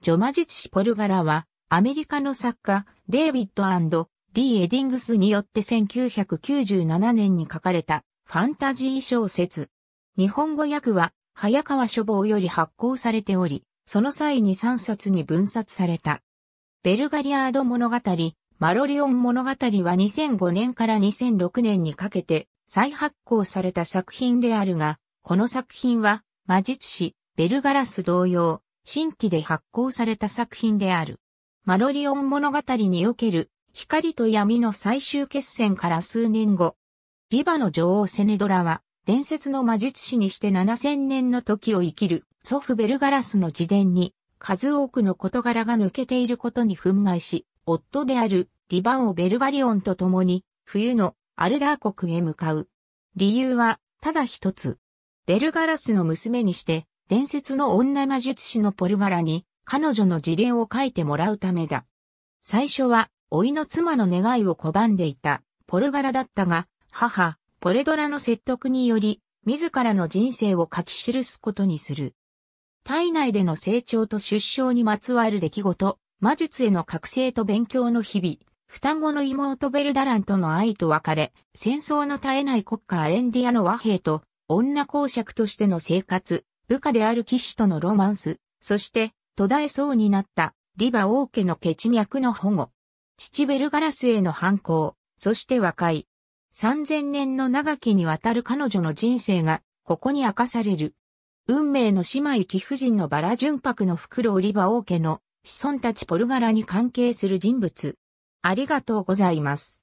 ジョマジチシポルガラは、アメリカの作家、デイビッド &D・ エディングスによって1997年に書かれた、ファンタジー小説。日本語訳は、早川書房より発行されており、その際に3冊に分冊された。ベルガリアード物語、マロリオン物語は2005年から2006年にかけて再発行された作品であるが、この作品は、魔術師、ベルガラス同様、新規で発行された作品である。マロリオン物語における光と闇の最終決戦から数年後、リバの女王セネドラは伝説の魔術師にして7000年の時を生きる祖父ベルガラスの自伝に数多くの事柄が抜けていることに憤慨し、夫であるリバオ・をベルガリオンと共に冬のアルダー国へ向かう。理由はただ一つ。ベルガラスの娘にして伝説の女魔術師のポルガラに彼女の事例を書いてもらうためだ。最初は、老いの妻の願いを拒んでいた、ポルガラだったが、母、ポレドラの説得により、自らの人生を書き記すことにする。体内での成長と出生にまつわる出来事、魔術への覚醒と勉強の日々、双子の妹ベルダランとの愛と別れ、戦争の絶えない国家アレンディアの和平と、女公爵としての生活、部下である騎士とのロマンス、そして途絶えそうになったリバ王家の血脈の保護、父ベルガラスへの反抗、そして和解。三千年の長きにわたる彼女の人生がここに明かされる。運命の姉妹貴婦人のバラ純白の袋を、リバ王家の子孫たちポルガラに関係する人物。ありがとうございます。